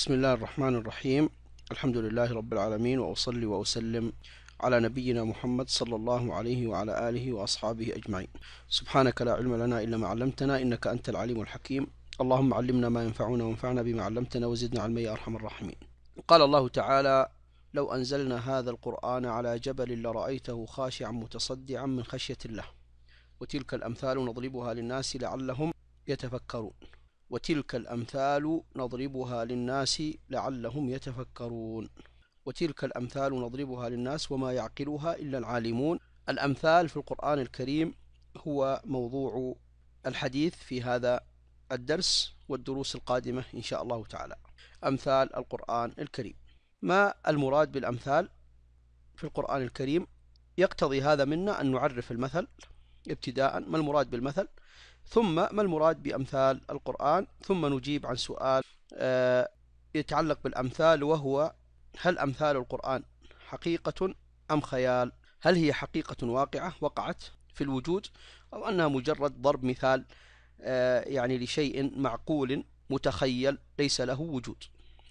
بسم الله الرحمن الرحيم الحمد لله رب العالمين وأصلي وأسلم على نبينا محمد صلى الله عليه وعلى آله وأصحابه أجمعين سبحانك لا علم لنا إلا ما علمتنا إنك أنت العليم الحكيم اللهم علمنا ما ينفعنا وانفعنا بما علمتنا وزدنا علما يا أرحم الراحمين قال الله تعالى لو أنزلنا هذا القرآن على جبل لرأيته خاشعا متصدعا من خشية الله وتلك الأمثال نضربها للناس لعلهم يتفكرون وتلك الأمثال نضربها للناس لعلهم يتفكرون وتلك الأمثال نضربها للناس وما يعقلها إلا العالمون الأمثال في القرآن الكريم هو موضوع الحديث في هذا الدرس والدروس القادمة إن شاء الله تعالى أمثال القرآن الكريم ما المراد بالأمثال في القرآن الكريم يقتضي هذا منا أن نعرف المثل ابتداء ما المراد بالمثل ثم ما المراد بأمثال القرآن ثم نجيب عن سؤال آه، يتعلق بالأمثال وهو هل أمثال القرآن حقيقة أم خيال هل هي حقيقة واقعة وقعت في الوجود أو أنها مجرد ضرب مثال آه، يعني لشيء معقول متخيل ليس له وجود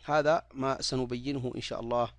هذا ما سنبينه إن شاء الله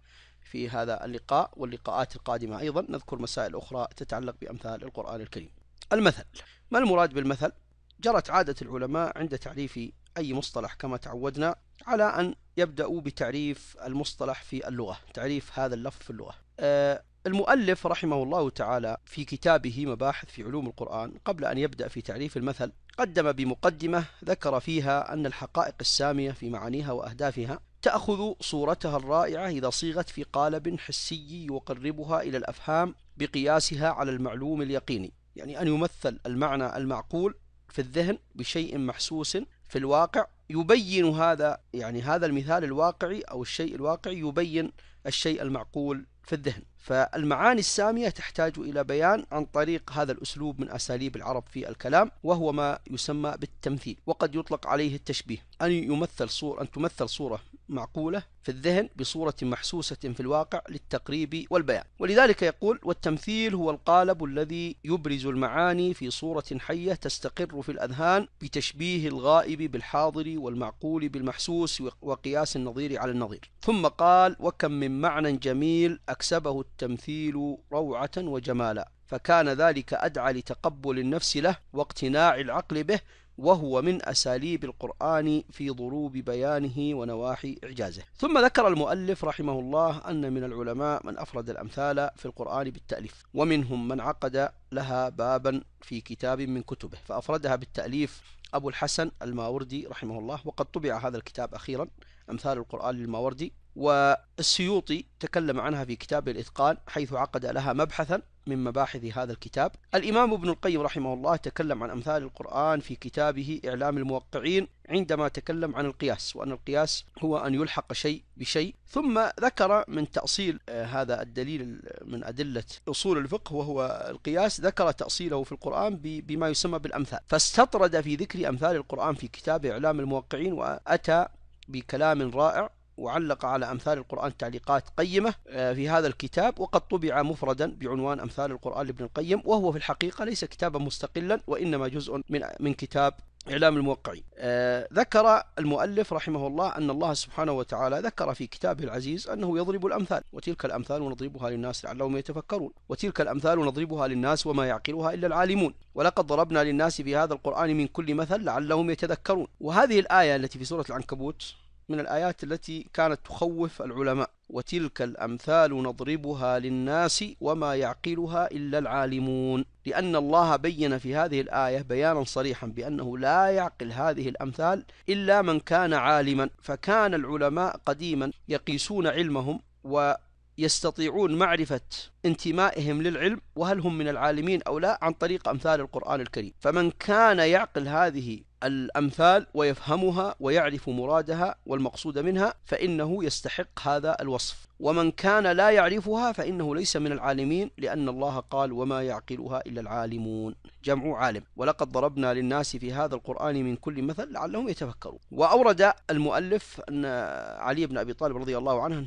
في هذا اللقاء واللقاءات القادمة أيضا نذكر مسائل أخرى تتعلق بأمثال القرآن الكريم المثل ما المراد بالمثل جرت عادة العلماء عند تعريف أي مصطلح كما تعودنا على أن يبدأوا بتعريف المصطلح في اللغة تعريف هذا اللفظ في اللغة آه، المؤلف رحمه الله تعالى في كتابه مباحث في علوم القرآن قبل أن يبدأ في تعريف المثل قدم بمقدمة ذكر فيها أن الحقائق السامية في معانيها وأهدافها تأخذ صورتها الرائعة إذا صيغت في قالب حسي يقربها إلى الأفهام بقياسها على المعلوم اليقيني يعني أن يمثل المعنى المعقول في الذهن بشيء محسوس في الواقع يبين هذا يعني هذا المثال الواقعي أو الشيء الواقعي يبين الشيء المعقول في الذهن فالمعاني السامية تحتاج إلى بيان عن طريق هذا الأسلوب من أساليب العرب في الكلام وهو ما يسمى بالتمثيل وقد يطلق عليه التشبيه أن يمثل صورة أن تمثل صورة معقولة في الذهن بصورة محسوسة في الواقع للتقريب والبيان ولذلك يقول والتمثيل هو القالب الذي يبرز المعاني في صورة حية تستقر في الأذهان بتشبيه الغائب بالحاضر والمعقول بالمحسوس وقياس النظير على النظير ثم قال وكم من معنى جميل أكسبه التمثيل روعة وجمالا فكان ذلك أدعى لتقبل النفس له واقتناع العقل به وهو من أساليب القرآن في ضروب بيانه ونواحي إعجازه ثم ذكر المؤلف رحمه الله أن من العلماء من أفرد الأمثال في القرآن بالتأليف ومنهم من عقد لها بابا في كتاب من كتبه فأفردها بالتأليف أبو الحسن الماوردي رحمه الله وقد طبع هذا الكتاب أخيرا أمثال القرآن للماوردي والسيوطي تكلم عنها في كتاب الإتقان حيث عقد لها مبحثا من مباحث هذا الكتاب الإمام ابن القيم رحمه الله تكلم عن أمثال القرآن في كتابه إعلام الموقعين عندما تكلم عن القياس وأن القياس هو أن يلحق شيء بشيء ثم ذكر من تأصيل آه، هذا الدليل من أدلة أصول الفقه وهو القياس ذكر تأصيله في القرآن بما يسمى بالأمثال فاستطرد في ذكر أمثال القرآن في كتاب إعلام الموقعين وأتى بكلام رائع وعلق على أمثال القرآن تعليقات قيمة آه، في هذا الكتاب وقد طبع مفردا بعنوان أمثال القرآن لابن القيم وهو في الحقيقة ليس كتابا مستقلا وإنما جزء من من كتاب إعلام الموقعين آه، ذكر المؤلف رحمه الله أن الله سبحانه وتعالى ذكر في كتابه العزيز أنه يضرب الأمثال وتلك الأمثال نضربها للناس لعلهم يتفكرون وتلك الأمثال نضربها للناس وما يعقلها إلا العالمون ولقد ضربنا للناس في هذا القرآن من كل مثل لعلهم يتذكرون وهذه الآية التي في سورة العنكبوت من الآيات التي كانت تخوف العلماء وتلك الأمثال نضربها للناس وما يعقلها إلا العالمون لأن الله بين في هذه الآية بيانا صريحا بأنه لا يعقل هذه الأمثال إلا من كان عالما فكان العلماء قديما يقيسون علمهم و يستطيعون معرفة انتمائهم للعلم وهل هم من العالمين أو لا عن طريق أمثال القرآن الكريم فمن كان يعقل هذه الأمثال ويفهمها ويعرف مرادها والمقصود منها فإنه يستحق هذا الوصف ومن كان لا يعرفها فإنه ليس من العالمين لأن الله قال وما يعقلها إلا العالمون جمع عالم ولقد ضربنا للناس في هذا القرآن من كل مثل لعلهم يتفكرون وأورد المؤلف أن علي بن أبي طالب رضي الله عنه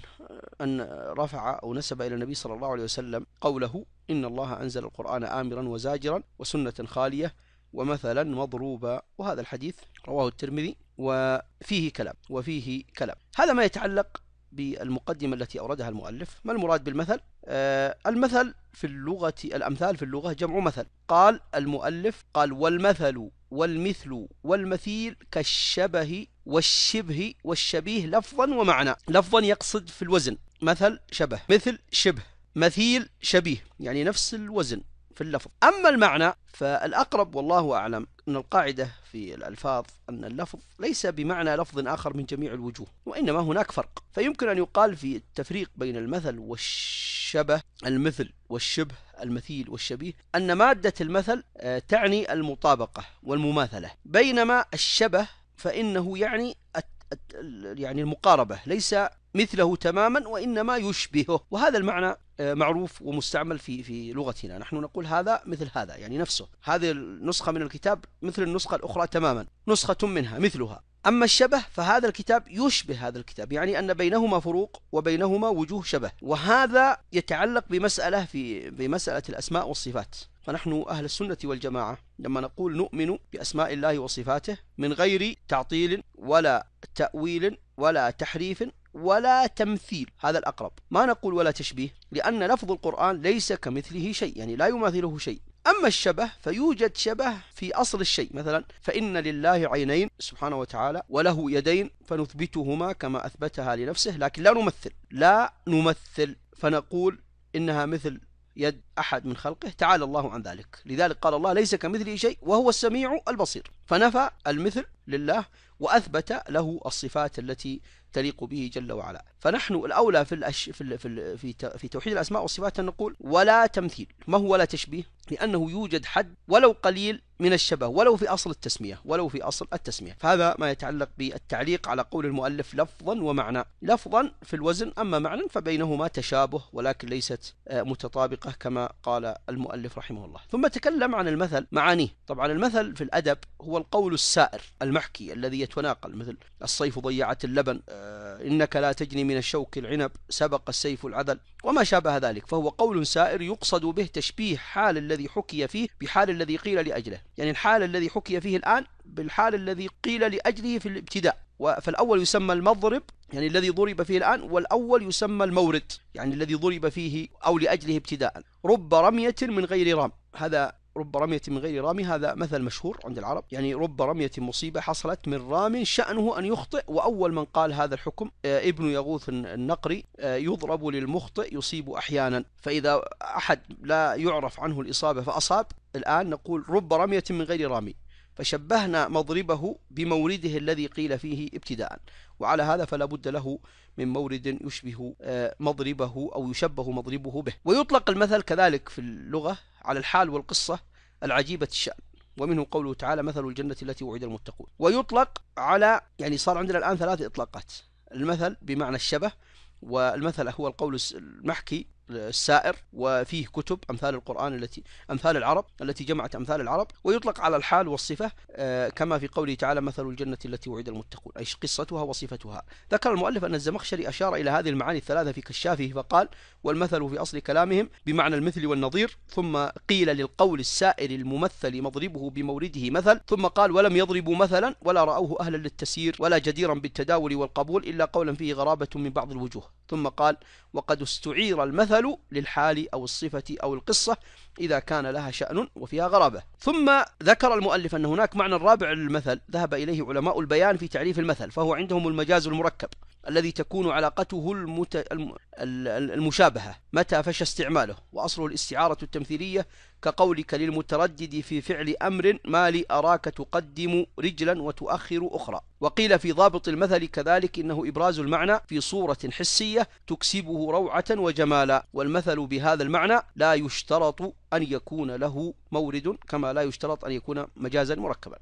أن رفع أو نسب إلى النبي صلى الله عليه وسلم قوله إن الله أنزل القرآن آمرا وزاجرا وسنة خالية ومثلا مضروبا وهذا الحديث رواه الترمذي وفيه كلام وفيه كلام هذا ما يتعلق بالمقدمة التي أوردها المؤلف ما المراد بالمثل؟ آه المثل في اللغة الأمثال في اللغة جمع مثل قال المؤلف قال والمثل والمثل والمثيل كالشبه والشبه والشبيه لفظا ومعنى لفظا يقصد في الوزن مثل شبه مثل شبه مثيل شبيه يعني نفس الوزن في اللفظ أما المعنى فالأقرب والله أعلم أن القاعدة في الألفاظ أن اللفظ ليس بمعنى لفظ آخر من جميع الوجوه وإنما هناك فرق فيمكن أن يقال في التفريق بين المثل والشبه المثل والشبه المثيل والشبيه أن مادة المثل آه، تعني المطابقة والمماثلة بينما الشبه فإنه يعني الت يعني المقاربة ليس مثله تماما وإنما يشبهه وهذا المعنى آه، معروف ومستعمل في في لغتنا نحن نقول هذا مثل هذا يعني نفسه هذه النسخة من الكتاب مثل النسخة الأخرى تماما نسخة منها مثلها أما الشبه فهذا الكتاب يشبه هذا الكتاب يعني أن بينهما فروق وبينهما وجوه شبه وهذا يتعلق بمسألة في بمسألة الأسماء والصفات فنحن أهل السنة والجماعة لما نقول نؤمن بأسماء الله وصفاته من غير تعطيل ولا تأويل ولا تحريف ولا تمثيل هذا الأقرب ما نقول ولا تشبيه لأن لفظ القرآن ليس كمثله شيء يعني لا يماثله شيء أما الشبه فيوجد شبه في أصل الشيء مثلا فإن لله عينين سبحانه وتعالى وله يدين فنثبتهما كما أثبتها لنفسه لكن لا نمثل لا نمثل فنقول إنها مثل يد أحد من خلقه تعالى الله عن ذلك لذلك قال الله ليس كمثله شيء وهو السميع البصير فنفى المثل لله وأثبت له الصفات التي تليق به جل وعلا فنحن الأولى في الأش... في ال... في, ال... في, ت... في توحيد الأسماء والصفات أن نقول ولا تمثيل ما هو ولا تشبيه لأنه يوجد حد ولو قليل من الشبه ولو في أصل التسمية ولو في أصل التسمية فهذا ما يتعلق بالتعليق على قول المؤلف لفظا ومعنى لفظا في الوزن أما معنى فبينهما تشابه ولكن ليست آه، متطابقة كما قال المؤلف رحمه الله ثم تكلم عن المثل معانيه طبعا المثل في الأدب هو القول السائر المحكي الذي يتناقل مثل الصيف ضيعت اللبن آه، آه، إنك لا تجني من الشوك العنب سبق السيف العذل وما شابه ذلك فهو قول سائر يقصد به تشبيه حال الذي حكي فيه بحال الذي قيل لأجله يعني الحال الذي حكي فيه الآن بالحال الذي قيل لأجله في الابتداء فالأول يسمى المضرب يعني الذي ضرب فيه الآن والأول يسمى المورد يعني الذي ضرب فيه أو لأجله ابتداء رب رمية من غير رام هذا رب رمية من غير رامي هذا مثل مشهور عند العرب يعني رب رمية مصيبة حصلت من رام شأنه أن يخطئ وأول من قال هذا الحكم آه، ابن يغوث النقري آه، يضرب للمخطئ يصيب أحيانا فإذا أحد لا يعرف عنه الإصابة فأصاب الآن نقول رب رمية من غير رامي فشبهنا مضربه بمورده الذي قيل فيه ابتداء وعلى هذا فلا بد له من مورد يشبه آه، مضربه أو يشبه مضربه به ويطلق المثل كذلك في اللغة على الحال والقصة العجيبة الشأن ومنه قوله تعالى مثل الجنة التي وعد المتقون ويطلق على يعني صار عندنا الآن ثلاث إطلاقات المثل بمعنى الشبه والمثل هو القول المحكي السائر وفيه كتب أمثال القرآن التي أمثال العرب التي جمعت أمثال العرب ويطلق على الحال والصفة آه، كما في قوله تعالى مثل الجنة التي وعد المتقون أي قصتها وصفتها ذكر المؤلف أن الزمخشري أشار إلى هذه المعاني الثلاثة في كشافه فقال والمثل في أصل كلامهم بمعنى المثل والنظير ثم قيل للقول السائر الممثل مضربه بمورده مثل ثم قال ولم يضربوا مثلا ولا رأوه أهلا للتسيير ولا جديرا بالتداول والقبول إلا قولا فيه غرابة من بعض الوجوه ثم قال وقد استعير المثل الحال للحال أو الصفة أو القصة إذا كان لها شأن وفيها غرابة ثم ذكر المؤلف أن هناك معنى رابع للمثل ذهب إليه علماء البيان في تعريف المثل فهو عندهم المجاز المركب الذي تكون علاقته المت... المشابهة متى فشى استعماله وأصله الاستعارة التمثيلية كقولك للمتردد في فعل أمر ما لي أراك تقدم رجلا وتؤخر أخرى وقيل في ضابط المثل كذلك إنه إبراز المعنى في صورة حسية تكسبه روعة وجمالا والمثل بهذا المعنى لا يشترط أن يكون له مورد كما لا يشترط أن يكون مجازا مركبا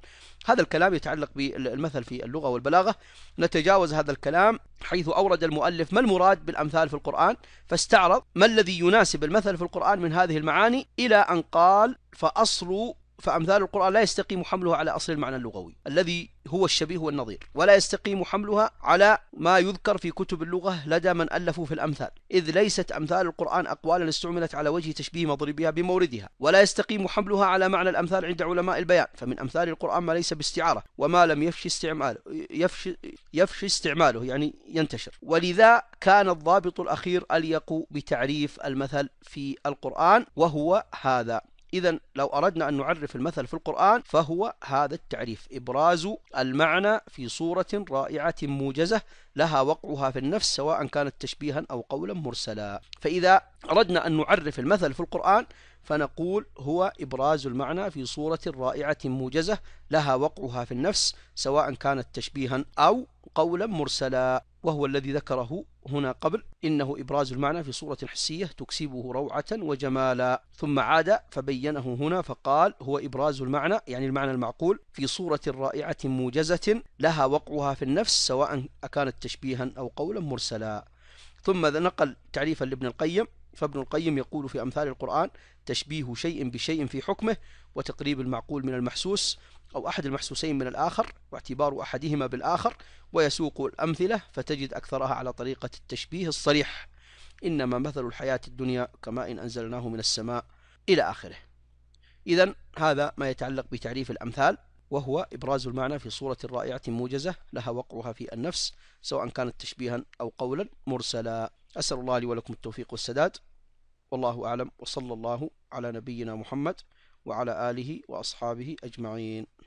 هذا الكلام يتعلق بالمثل في اللغة والبلاغة نتجاوز هذا الكلام حيث أورد المؤلف ما المراد بالأمثال في القرآن فاستعرض ما الذي يناسب المثل في القرآن من هذه المعاني إلى أن قال فأصل فأمثال القرآن لا يستقيم حملها على أصل المعنى اللغوي الذي هو الشبيه والنظير ولا يستقيم حملها على ما يذكر في كتب اللغة لدى من ألفوا في الأمثال إذ ليست أمثال القرآن أقوالا استعملت على وجه تشبيه مضربها بموردها ولا يستقيم حملها على معنى الأمثال عند علماء البيان فمن أمثال القرآن ما ليس باستعارة وما لم يفشي استعماله يفشي, يفشي استعماله يعني ينتشر ولذا كان الضابط الأخير أليق بتعريف المثل في القرآن وهو هذا إذا لو أردنا أن نعرف المثل في القرآن فهو هذا التعريف إبراز المعنى في صورة رائعة موجزة لها وقعها في النفس سواء كانت تشبيها أو قولا مرسلا فإذا أردنا أن نعرف المثل في القرآن فنقول هو إبراز المعنى في صورة رائعة موجزة لها وقعها في النفس سواء كانت تشبيها أو قولا مرسلا وهو الذي ذكره هنا قبل إنه إبراز المعنى في صورة حسية تكسبه روعة وجمالا ثم عاد فبينه هنا فقال هو إبراز المعنى يعني المعنى المعقول في صورة رائعة موجزة لها وقعها في النفس سواء أكانت تشبيها أو قولا مرسلا ثم نقل تعريفا لابن القيم فابن القيم يقول في أمثال القرآن تشبيه شيء بشيء في حكمه وتقريب المعقول من المحسوس أو أحد المحسوسين من الآخر واعتبار أحدهما بالآخر ويسوق الأمثلة فتجد أكثرها على طريقة التشبيه الصريح إنما مثل الحياة الدنيا كماء إن أنزلناه من السماء إلى آخره إذا هذا ما يتعلق بتعريف الأمثال وهو إبراز المعنى في صورة رائعة موجزة لها وقعها في النفس سواء كانت تشبيها أو قولا مرسلا أسأل الله لي ولكم التوفيق والسداد والله أعلم وصلى الله على نبينا محمد وعلى آله وأصحابه أجمعين